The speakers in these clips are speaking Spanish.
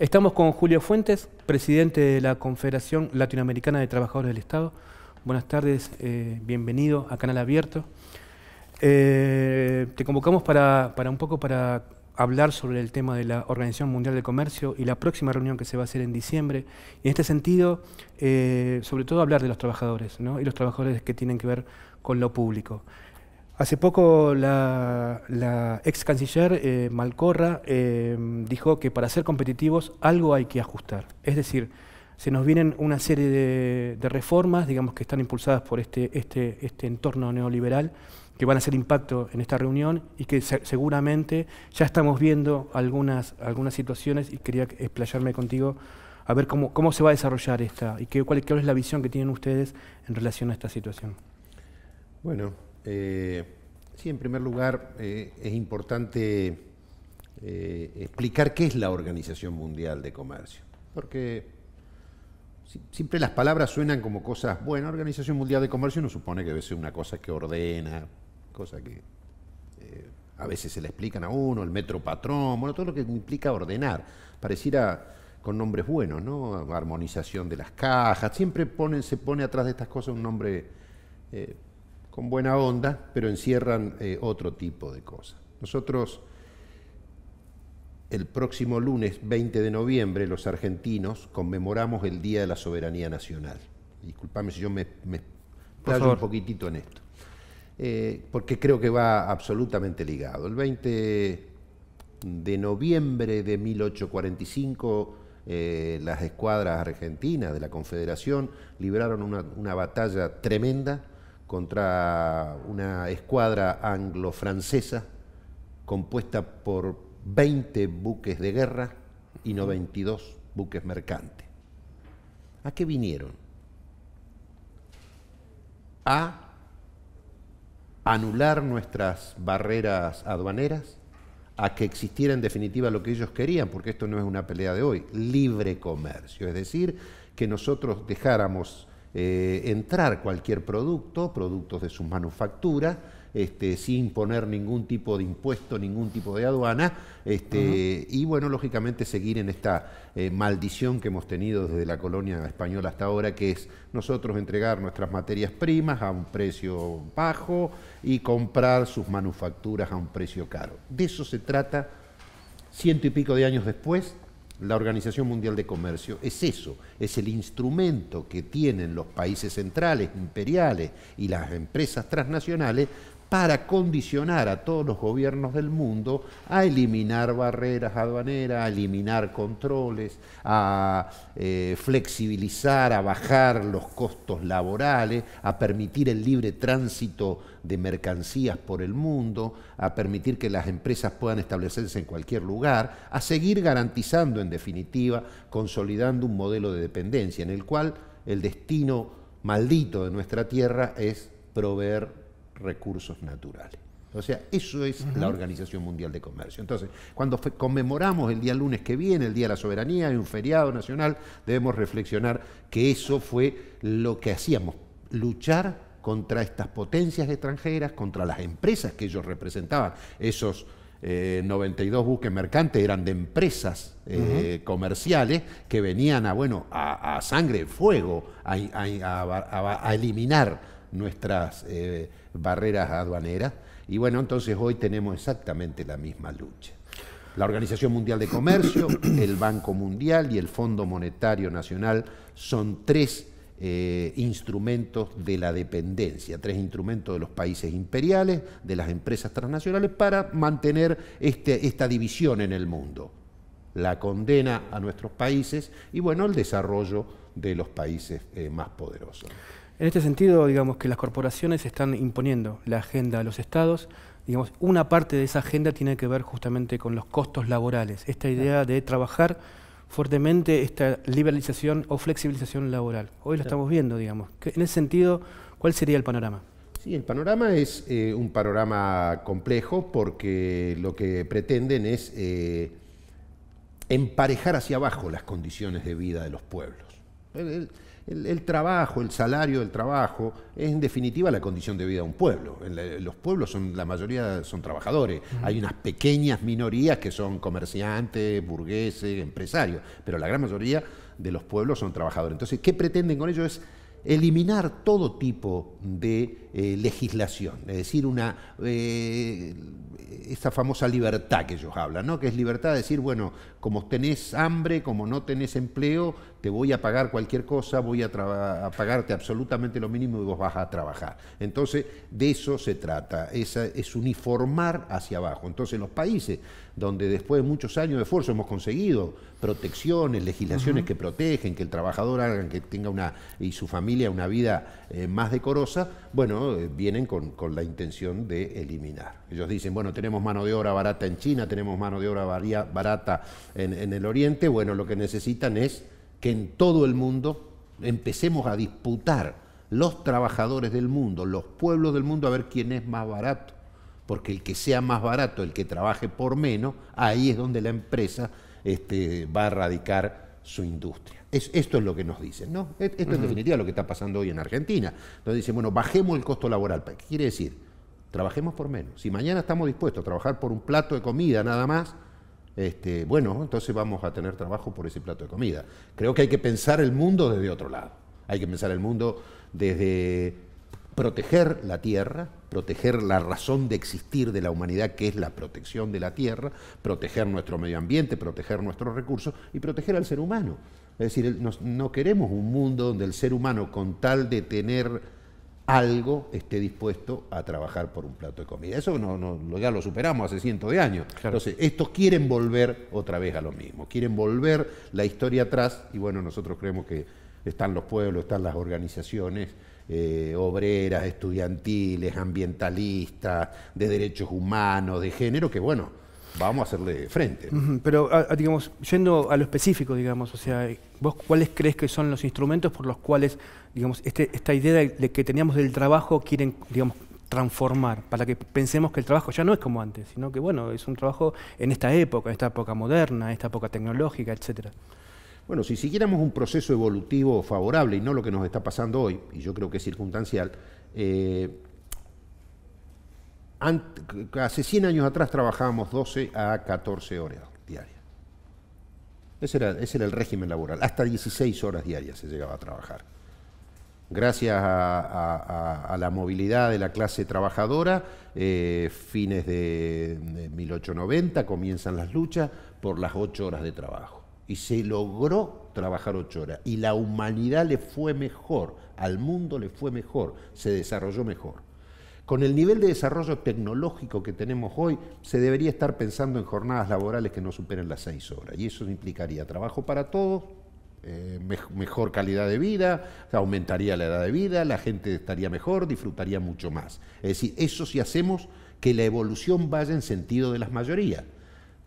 Estamos con Julio Fuentes, presidente de la Confederación Latinoamericana de Trabajadores del Estado. Buenas tardes, eh, bienvenido a Canal Abierto. Eh, te convocamos para, un poco para hablar sobre el tema de la Organización Mundial del Comercio y la próxima reunión que se va a hacer en diciembre. Y en este sentido, eh, sobre todo hablar de los trabajadores ¿no? y los trabajadores que tienen que ver con lo público. Hace poco la, ex canciller eh, Malcorra em, dijo que para ser competitivos algo hay que ajustar. Es decir, se nos vienen una serie de, reformas, digamos que están impulsadas por este, este, este, entorno neoliberal, que van a hacer impacto en esta reunión y que seguramente ya estamos viendo algunas, algunas situaciones y quería explayarme contigo a ver cómo, se va a desarrollar esta y qué, cuál, cuál es la visión que tienen ustedes en relación a esta situación. Bueno, eh, sí, en primer lugar, eh, es importante eh, explicar qué es la Organización Mundial de Comercio, porque siempre las palabras suenan como cosas, buenas. Organización Mundial de Comercio no supone que debe ser una cosa que ordena, cosa que a veces se le explican a uno, el metro patrón, bueno, todo lo que implica ordenar, pareciera con nombres buenos, ¿no? Armonización de las cajas, siempre se pone atrás de estas cosas un nombre con buena onda, pero encierran eh, otro tipo de cosas. Nosotros, el próximo lunes 20 de noviembre, los argentinos conmemoramos el Día de la Soberanía Nacional. Disculpame si yo me, me un poquitito en esto, eh, porque creo que va absolutamente ligado. El 20 de noviembre de 1845, eh, las escuadras argentinas de la Confederación libraron una batalla tremenda contra una escuadra anglo-francesa compuesta por 20 buques de guerra y 92 buques mercantes. ¿A qué vinieron? A anular nuestras barreras aduaneras, a que existiera en definitiva lo que ellos querían, porque esto no es una pelea de hoy, libre comercio, es decir, que nosotros dejáramos eh, entrar cualquier producto, productos de sus manufacturas, este, sin poner ningún tipo de impuesto, ningún tipo de aduana, este, y bueno, lógicamente seguir en esta eh, maldición que hemos tenido desde la colonia española hasta ahora, que es nosotros entregar nuestras materias primas a un precio bajo y comprar sus manufacturas a un precio caro. De eso se trata ciento y pico de años después, la Organización Mundial de Comercio es eso, es el instrumento que tienen los países centrales, imperiales y las empresas transnacionales para condicionar a todos los gobiernos del mundo a eliminar barreras aduaneras, a eliminar controles, a eh, flexibilizar, a bajar los costos laborales, a permitir el libre tránsito de mercancías por el mundo, a permitir que las empresas puedan establecerse en cualquier lugar, a seguir garantizando, en definitiva, consolidando un modelo de dependencia en el cual el destino maldito de nuestra tierra es proveer recursos naturales. O sea, eso es la Organización Mundial de Comercio. Entonces, cuando conmemoramos el día lunes que viene, el Día de la Soberanía, en un feriado nacional, debemos reflexionar que eso fue lo que hacíamos, luchar contra estas potencias extranjeras, contra las empresas que ellos representaban. Esos 92 eh, buques mercantes eran de empresas eh, comerciales que venían a, bueno, a, sangre, fuego, a eliminar nuestras eh, barreras aduaneras. Y bueno, entonces hoy tenemos exactamente la misma lucha. La Organización Mundial de Comercio, el Banco Mundial y el Fondo Monetario Nacional son tres eh, instrumentos de la dependencia, tres instrumentos de los países imperiales, de las empresas transnacionales, para mantener este, esta división en el mundo. La condena a nuestros países y bueno, el desarrollo de los países eh, más poderosos. En este sentido, digamos que las corporaciones están imponiendo la agenda a los estados. Digamos, una parte de esa agenda tiene que ver justamente con los costos laborales. Esta idea de trabajar fuertemente esta liberalización o flexibilización laboral. Hoy lo estamos viendo, digamos. En ese sentido, ¿cuál sería el panorama? Sí, el panorama es eh, un panorama complejo porque lo que pretenden es eh, emparejar hacia abajo las condiciones de vida de los pueblos. El, trabajo, el salario del trabajo, es en definitiva la condición de vida de un pueblo. los pueblos son, la mayoría son trabajadores. Hay unas pequeñas minorías que son comerciantes, burgueses, empresarios, pero la gran mayoría de los pueblos son trabajadores. Entonces, ¿qué pretenden con ello? Es eliminar todo tipo de eh, legislación, es decir, una, eh, esta famosa libertad que ellos hablan, ¿no? que es libertad de decir, bueno, como tenés hambre, como no tenés empleo, te voy a pagar cualquier cosa, voy a, pagarte absolutamente lo mínimo y vos vas a trabajar. Entonces, de eso se trata, es, es uniformar hacia abajo. Entonces, los países donde después de muchos años de esfuerzo hemos conseguido protecciones, legislaciones que protegen, que el trabajador haga, que tenga una y su familia una vida eh, más decorosa, bueno, eh, vienen con, la intención de eliminar. Ellos dicen, bueno, tenemos mano de obra barata en China, tenemos mano de obra barata en el Oriente, bueno, lo que necesitan es que en todo el mundo empecemos a disputar los trabajadores del mundo, los pueblos del mundo, a ver quién es más barato. Porque el que sea más barato, el que trabaje por menos, ahí es donde la empresa este, va a radicar su industria. esto es lo que nos dicen, ¿no? E, esto es en definitiva lo que está pasando hoy en Argentina. Entonces dicen, bueno, bajemos el costo laboral. ¿Qué quiere decir? Trabajemos por menos. Si mañana estamos dispuestos a trabajar por un plato de comida nada más, este, bueno, entonces vamos a tener trabajo por ese plato de comida. Creo que hay que pensar el mundo desde otro lado. Hay que pensar el mundo desde proteger la tierra, proteger la razón de existir de la humanidad, que es la protección de la tierra, proteger nuestro medio ambiente, proteger nuestros recursos y proteger al ser humano. Es decir, no queremos un mundo donde el ser humano, con tal de tener algo esté dispuesto a trabajar por un plato de comida. Eso no, ya lo superamos hace cientos de años. Entonces, estos quieren volver otra vez a lo mismo, quieren volver la historia atrás y bueno, nosotros creemos que están los pueblos, están las organizaciones eh, obreras, estudiantiles, ambientalistas, de derechos humanos, de género, que bueno, vamos a hacerle frente. Pero, digamos, yendo a lo específico, digamos, o sea, ¿vos cuáles crees que son los instrumentos por los cuales, digamos, este, esta idea de, que teníamos del trabajo quieren, digamos, transformar, para que pensemos que el trabajo ya no es como antes, sino que, bueno, es un trabajo en esta época, en esta época moderna, en esta época tecnológica, etcétera? Bueno, si siguiéramos un proceso evolutivo favorable, y no lo que nos está pasando hoy, y yo creo que es circunstancial, eh, hace 100 años atrás trabajábamos 12 a 14 horas diarias. Ese era, el régimen laboral. Hasta 16 horas diarias se llegaba a trabajar. Gracias a, la movilidad de la clase trabajadora, eh, fines de, de 1890 comienzan las luchas por las 8 horas de trabajo. Y se logró trabajar 8 horas. Y la humanidad le fue mejor, al mundo le fue mejor, se desarrolló mejor. Con el nivel de desarrollo tecnológico que tenemos hoy, se debería estar pensando en jornadas laborales que no superen las seis horas. Y eso implicaría trabajo para todos, eh, mejor calidad de vida, aumentaría la edad de vida, la gente estaría mejor, disfrutaría mucho más. Es decir, eso si hacemos que la evolución vaya en sentido de las mayorías.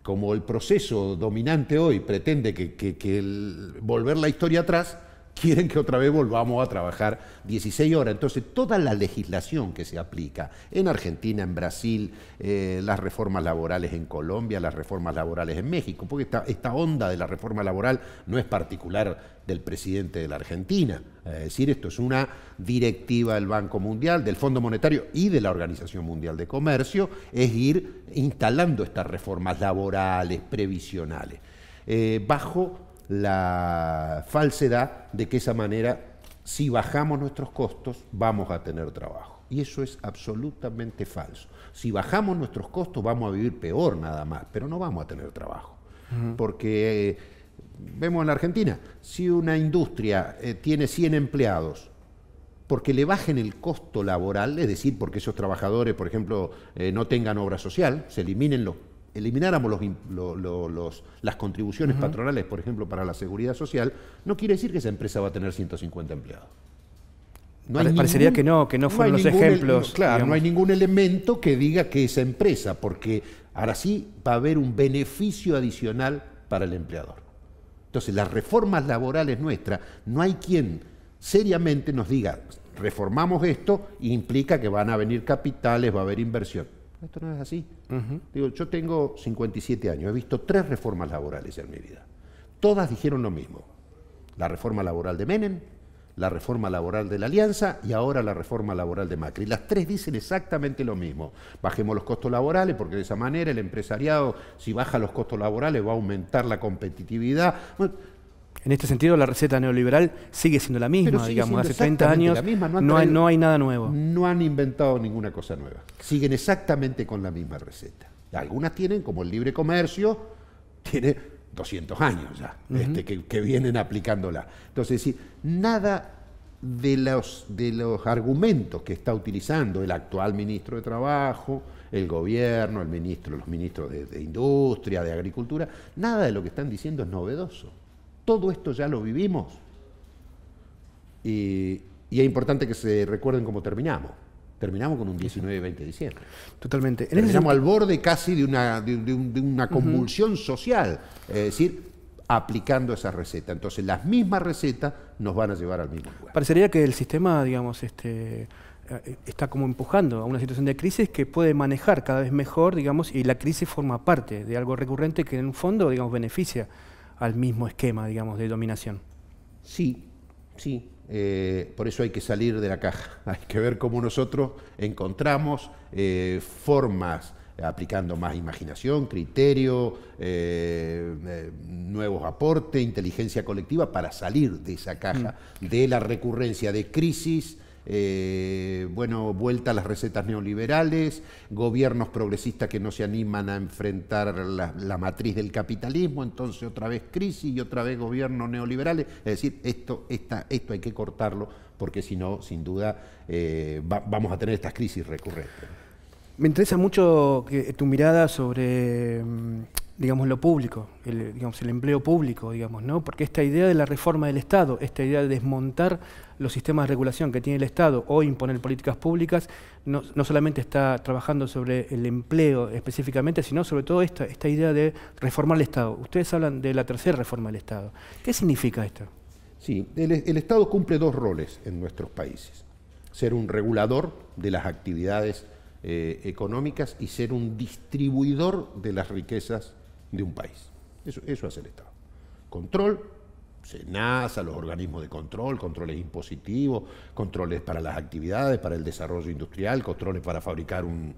Como el proceso dominante hoy pretende que, volver la historia atrás, quieren que otra vez volvamos a trabajar 16 horas. Entonces, toda la legislación que se aplica en Argentina, en Brasil, eh, las reformas laborales en Colombia, las reformas laborales en México, porque esta, onda de la reforma laboral no es particular del presidente de la Argentina. Es decir, esto es una directiva del Banco Mundial, del Fondo Monetario y de la Organización Mundial de Comercio, es ir instalando estas reformas laborales, previsionales. Eh, bajo la falsedad de que esa manera, si bajamos nuestros costos, vamos a tener trabajo. Y eso es absolutamente falso. Si bajamos nuestros costos, vamos a vivir peor nada más, pero no vamos a tener trabajo. Porque eh, vemos en la Argentina, si una industria eh, tiene 100 empleados, porque le bajen el costo laboral, es decir, porque esos trabajadores, por ejemplo, eh, no tengan obra social, se eliminen los elimináramos los, las contribuciones patronales, por ejemplo, para la seguridad social, no quiere decir que esa empresa va a tener 150 empleados. No parecería que no, que no fueron los ejemplos. claro, no hay ningún elemento que diga que esa empresa, porque ahora sí va a haber un beneficio adicional para el empleador. Entonces, las reformas laborales nuestras, no hay quien seriamente nos diga, reformamos esto, implica que van a venir capitales, va a haber inversión esto no es así. Digo, yo tengo 57 años, he visto tres reformas laborales en mi vida. Todas dijeron lo mismo. La reforma laboral de Menem, la reforma laboral de la Alianza y ahora la reforma laboral de Macri. Las tres dicen exactamente lo mismo. Bajemos los costos laborales porque de esa manera el empresariado, si baja los costos laborales, va a aumentar la competitividad. Bueno, en este sentido, la receta neoliberal sigue siendo la misma, digamos, hace 30 años no, hay, nada nuevo. No han inventado ninguna cosa nueva, siguen exactamente con la misma receta. Algunas tienen, como el libre comercio, tiene 200 años ya, este, que, vienen aplicándola. Entonces, nada de los, de los argumentos que está utilizando el actual ministro de Trabajo, el gobierno, el ministro, los ministros de Industria, de Agricultura, nada de lo que están diciendo es novedoso. Todo esto ya lo vivimos y, es importante que se recuerden cómo terminamos. Terminamos con un 19 20 de diciembre. Totalmente. Terminamos al borde casi de una, de, una convulsión social, es decir, aplicando esa receta. Entonces, las mismas recetas nos van a llevar al mismo lugar. Parecería que el sistema, digamos, este, eh, está como empujando a una situación de crisis que puede manejar cada vez mejor, digamos, y la crisis forma parte de algo recurrente que en un fondo, digamos, beneficia al mismo esquema, digamos, de dominación. Sí, sí. Eh, por eso hay que salir de la caja. Hay que ver cómo nosotros encontramos eh, formas aplicando más imaginación, criterio, eh, nuevos aportes, inteligencia colectiva para salir de esa caja, mm. de la recurrencia de crisis, eh, bueno, vuelta a las recetas neoliberales, gobiernos progresistas que no se animan a enfrentar la, matriz del capitalismo, entonces otra vez crisis y otra vez gobiernos neoliberales. Es decir, esto, esto hay que cortarlo porque si no, sin duda, eh, vamos a tener estas crisis recurrentes. Me interesa mucho tu mirada sobre mm, digamos, lo público, el, digamos, el empleo público, digamos, ¿no? Porque esta idea de la reforma del Estado, esta idea de desmontar los sistemas de regulación que tiene el Estado o imponer políticas públicas, no, solamente está trabajando sobre el empleo específicamente, sino sobre todo esta, esta idea de reformar el Estado. Ustedes hablan de la tercera reforma del Estado. ¿Qué significa esto? Sí, el, Estado cumple dos roles en nuestros países. Ser un regulador de las actividades eh, económicas y ser un distribuidor de las riquezas de un país. Eso, hace el Estado. Control, SENASA, los organismos de control, controles impositivos, controles para las actividades, para el desarrollo industrial, controles para fabricar un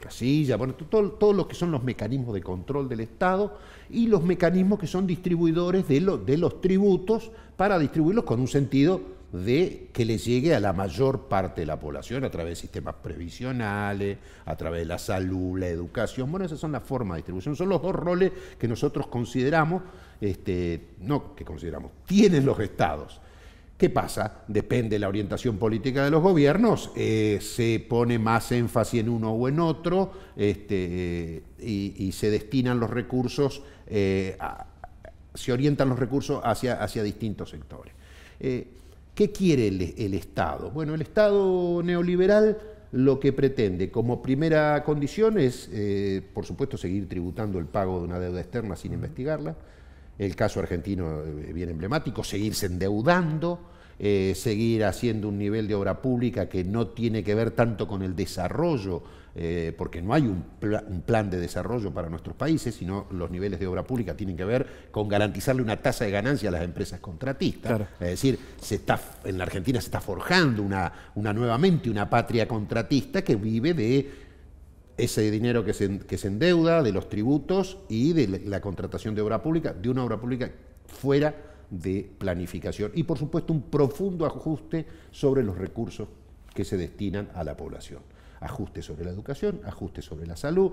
casilla, bueno, todo, todos que son los mecanismos de control del Estado y los mecanismos que son distribuidores de, de los tributos para distribuirlos con un sentido de que les llegue a la mayor parte de la población a través de sistemas previsionales, a través de la salud, la educación. Bueno, esas son las formas de distribución. Son los dos roles que nosotros consideramos, este, no que consideramos, tienen los estados. ¿Qué pasa? Depende de la orientación política de los gobiernos, eh, se pone más énfasis en uno o en otro este, y, se destinan los recursos, eh, se orientan los recursos hacia, hacia distintos sectores. Eh, ¿Qué quiere el, Estado? Bueno, el Estado neoliberal lo que pretende como primera condición es, eh, por supuesto, seguir tributando el pago de una deuda externa sin investigarla. El caso argentino es eh, bien emblemático, seguirse endeudando eh, seguir haciendo un nivel de obra pública que no tiene que ver tanto con el desarrollo, eh, porque no hay un, plan de desarrollo para nuestros países, sino los niveles de obra pública tienen que ver con garantizarle una tasa de ganancia a las empresas contratistas. Es decir, se está, en la Argentina se está forjando una, una nuevamente una patria contratista que vive de ese dinero que que se endeuda, de los tributos y de la contratación de obra pública, de una obra pública fuera de planificación y, por supuesto, un profundo ajuste sobre los recursos que se destinan a la población. Ajuste sobre la educación, ajuste sobre la salud,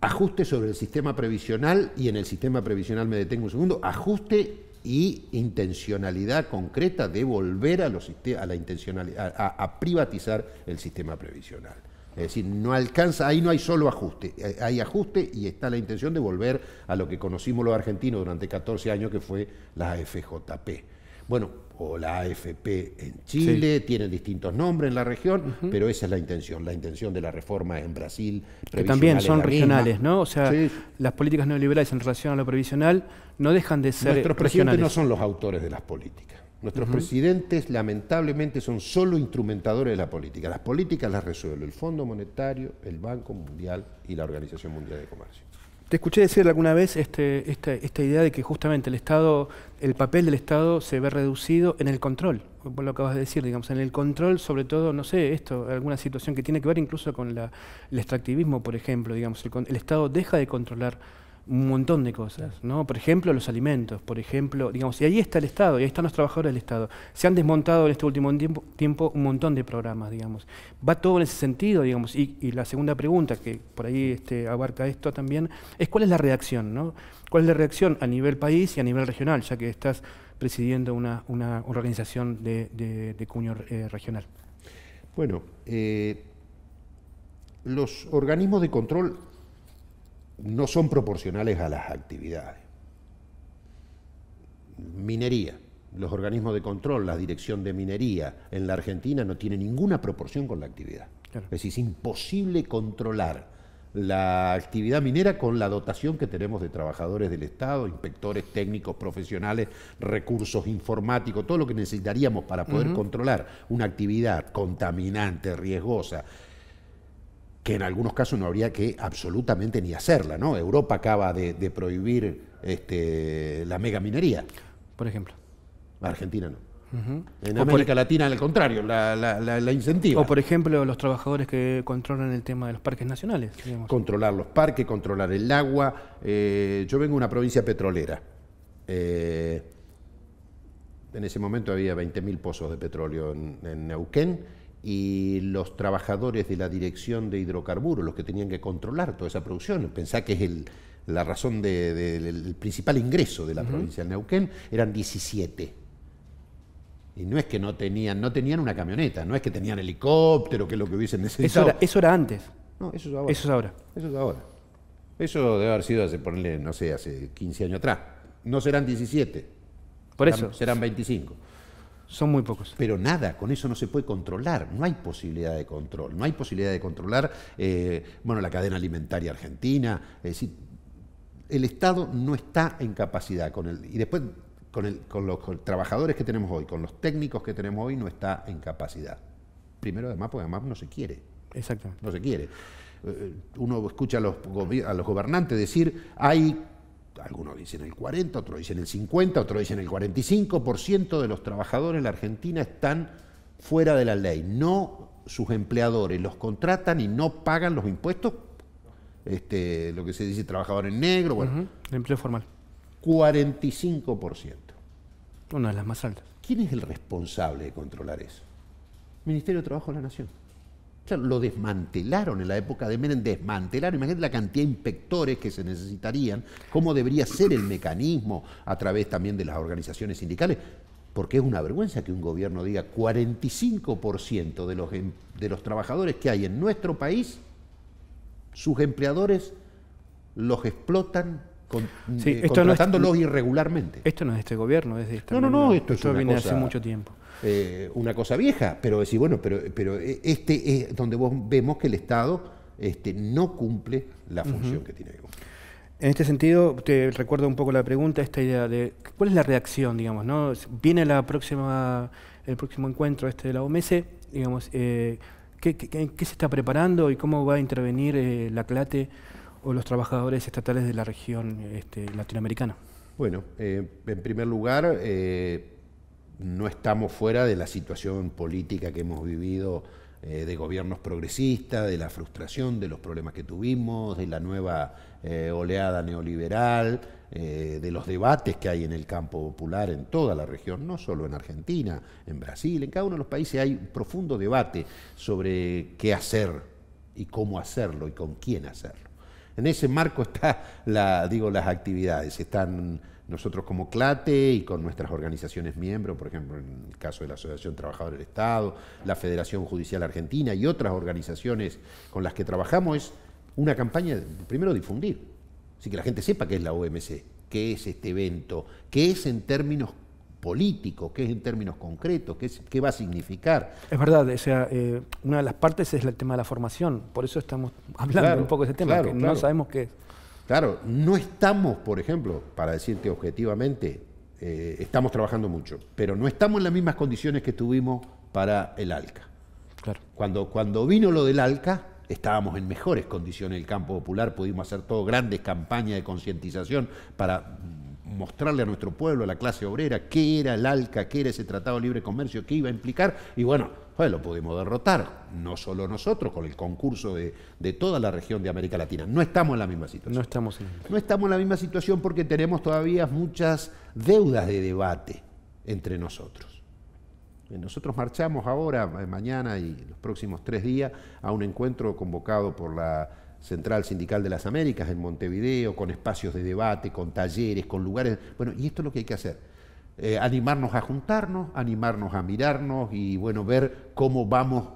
ajuste sobre el sistema previsional y en el sistema previsional me detengo un segundo, ajuste y intencionalidad concreta de volver a, los, a la intencionalidad, a privatizar el sistema previsional. Es decir, no alcanza, ahí no hay solo ajuste, eh, hay ajuste y está la intención de volver a lo que conocimos los argentinos durante 14 años, que fue la AFJP. Bueno, o la AFP en Chile, tiene tienen distintos nombres en la región, pero esa es la intención, la intención de la reforma en Brasil. Que también son regionales, ¿no? O sea, las políticas neoliberales en relación a lo previsional no dejan de ser Nuestros presidentes no son los autores de las políticas. Nuestros presidentes lamentablemente son solo instrumentadores de la política. Las políticas las resuelven el Fondo Monetario, el Banco Mundial y la Organización Mundial de Comercio. Te escuché decir alguna vez este, esta, idea de que justamente el Estado, el papel del Estado se ve reducido en el control, por lo acabas de decir, digamos, en el control, sobre todo, no sé, esto, alguna situación que tiene que ver incluso con el extractivismo, por ejemplo, digamos, el Estado deja de controlar un montón de cosas, ¿no? Por ejemplo, los alimentos, por ejemplo, digamos, y ahí está el Estado, y ahí están los trabajadores del Estado. Se han desmontado en este último tiempo, un montón de programas, digamos. Va todo en ese sentido, digamos, y, la segunda pregunta, que por ahí este, abarca esto también, es cuál es la reacción, ¿no? ¿Cuál es la reacción a nivel país y a nivel regional, ya que estás presidiendo una, organización de, cuño eh, regional? Bueno, eh, los organismos de control no son proporcionales a las actividades. Minería. Los organismos de control, la dirección de minería en la Argentina no tiene ninguna proporción con la actividad. Es imposible controlar la actividad minera con la dotación que tenemos de trabajadores del Estado, inspectores técnicos, profesionales, recursos informáticos, todo lo que necesitaríamos para poder controlar una actividad contaminante, riesgosa, que en algunos casos no habría que absolutamente ni hacerla, ¿no? Europa acaba de, prohibir este, la megaminería. Por ejemplo. Argentina no. En América Latina, al contrario, la, incentiva. O, por ejemplo, los trabajadores que controlan el tema de los parques nacionales. Controlar los parques, controlar el agua. Eh, yo vengo de una provincia petrolera. Eh, en ese momento había 20.000 pozos de petróleo en Neuquén y los trabajadores de la dirección de hidrocarburos, los que tenían que controlar toda esa producción, pensá que es la razón del principal ingreso de la provincia de Neuquén, eran 17. Y no es que no tenían, no tenían una camioneta, no es que tenían helicóptero, que es lo que hubiesen necesitado. Eso era, antes. eso es ahora. Eso es ahora. Eso es debe haber sido hace, ponerle, no sé, hace 15 años atrás. No serán 17. Por eso. Serán 25. Son muy pocos. Pero nada, con eso no se puede controlar, no hay posibilidad de control, no hay posibilidad de controlar, eh, bueno, la cadena alimentaria argentina, el Estado no está en capacidad con el, y después con, el, con los trabajadores que tenemos hoy, con los técnicos que tenemos hoy, no está en capacidad. Primero, además, porque además no se quiere. Exacto. No se quiere. Eh, uno escucha los, a los gobernantes decir, hay algunos dicen el 40, otros dicen el 50, otros dicen el 45% de los trabajadores en la Argentina están fuera de la ley. No sus empleadores los contratan y no pagan los impuestos, este, lo que se dice trabajador en negro. Bueno, Empleo formal. 45%. Una de las más altas. ¿Quién es el responsable de controlar eso? Ministerio de Trabajo de la Nación lo desmantelaron en la época de Menem, desmantelaron, imagínate la cantidad de inspectores que se necesitarían, cómo debería ser el mecanismo a través también de las organizaciones sindicales, porque es una vergüenza que un gobierno diga 45% de los, em, de los trabajadores que hay en nuestro país, sus empleadores los explotan con, eh, esto contratándolos no irregularmente. Esto no es este gobierno, es de esta No, no, no, esto, viene hace mucho tiempo. Eh, una cosa vieja, pero decir, bueno, pero, pero eh, este es donde vos vemos que el Estado este, no cumple la función que tiene En este sentido, te recuerdo un poco la pregunta, esta idea de cuál es la reacción, digamos, ¿no? Viene la próxima, el próximo encuentro este de la OMS, digamos, eh, ¿qué, se está preparando y cómo va a intervenir eh, la CLATE o los trabajadores estatales de la región este, latinoamericana? Bueno, en primer lugar, no estamos fuera de la situación política que hemos vivido eh, de gobiernos progresistas, de la frustración, de los problemas que tuvimos, de la nueva eh, oleada neoliberal, eh, de los debates que hay en el campo popular en toda la región, no solo en Argentina, en Brasil, en cada uno de los países hay un profundo debate sobre qué hacer y cómo hacerlo y con quién hacerlo. En ese marco están la, las actividades están nosotros como CLATE y con nuestras organizaciones miembros, por ejemplo, en el caso de la Asociación Trabajadores del Estado, la Federación Judicial Argentina y otras organizaciones con las que trabajamos, es una campaña, primero, difundir. Así que la gente sepa qué es la OMC, qué es este evento, qué es en términos políticos, qué es en términos concretos, qué, es, qué va a significar. Es verdad, o sea, eh, una de las partes es el tema de la formación, por eso estamos hablando un poco de ese tema, que no sabemos qué es. Claro, no estamos, por ejemplo, para decirte objetivamente, eh, estamos trabajando mucho, pero no estamos en las mismas condiciones que tuvimos para el ALCA. Claro. Cuando, cuando vino lo del ALCA, estábamos en mejores condiciones el campo popular, pudimos hacer todo grandes campañas de concientización para mostrarle a nuestro pueblo, a la clase obrera, qué era el ALCA, qué era ese Tratado de Libre Comercio, qué iba a implicar, y bueno, pues lo pudimos derrotar, no solo nosotros, con el concurso de, toda la región de América Latina. No estamos en la misma situación. No estamos No estamos en la misma situación porque tenemos todavía muchas deudas de debate entre nosotros. Eh, nosotros marchamos ahora, eh, mañana y los próximos tres días, a un encuentro convocado por la Central Sindical de las Américas en Montevideo, con espacios de debate, con talleres, con lugares. Bueno, y esto es lo que hay que hacer eh, animarnos a juntarnos, animarnos a mirarnos y bueno, ver cómo vamos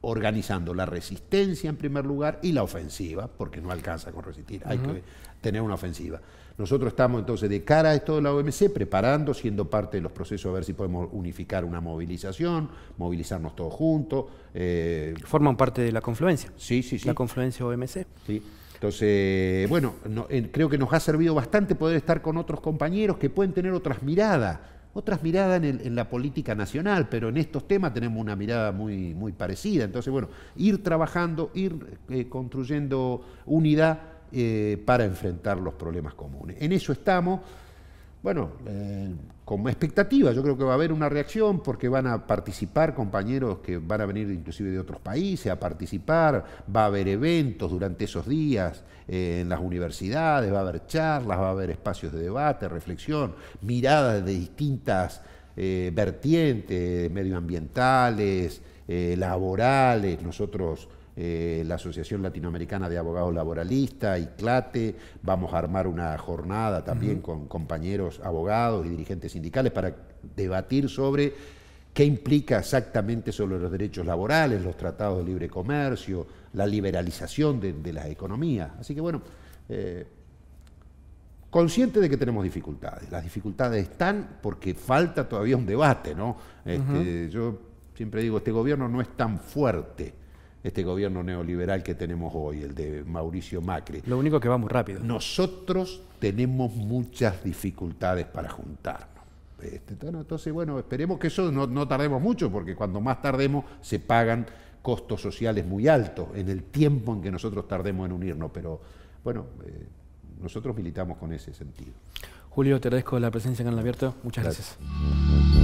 organizando la resistencia en primer lugar y la ofensiva, porque no alcanza con resistir, hay que tener una ofensiva. Nosotros estamos entonces de cara a esto de la OMC preparando, siendo parte de los procesos, a ver si podemos unificar una movilización, movilizarnos todos juntos. Eh, Forman parte de la confluencia. Sí, sí, sí. La confluencia OMC. Sí. Entonces, bueno, creo que nos ha servido bastante poder estar con otros compañeros que pueden tener otras miradas, otras miradas en, la política nacional, pero en estos temas tenemos una mirada muy, muy parecida. Entonces, bueno, ir trabajando, ir eh, construyendo unidad eh, para enfrentar los problemas comunes. En eso estamos bueno, eh, como expectativa, yo creo que va a haber una reacción porque van a participar compañeros que van a venir inclusive de otros países a participar, va a haber eventos durante esos días eh, en las universidades, va a haber charlas, va a haber espacios de debate, reflexión, miradas de distintas eh, vertientes, medioambientales, laborales, nosotros eh, la Asociación Latinoamericana de Abogados Laboralistas, Clate vamos a armar una jornada también con compañeros abogados y dirigentes sindicales para debatir sobre qué implica exactamente sobre los derechos laborales, los tratados de libre comercio, la liberalización de, las economías. Así que bueno, eh, consciente de que tenemos dificultades. Las dificultades están porque falta todavía un debate, ¿no? Este, yo siempre digo, este gobierno no es tan fuerte este gobierno neoliberal que tenemos hoy, el de Mauricio Macri. Lo único que va muy rápido. Nosotros tenemos muchas dificultades para juntarnos. Este, entonces, bueno, esperemos que eso no, tardemos mucho, porque cuando más tardemos se pagan costos sociales muy altos en el tiempo en que nosotros tardemos en unirnos, pero bueno, eh, nosotros militamos con ese sentido. Julio, te agradezco la presencia en el abierto. Muchas gracias.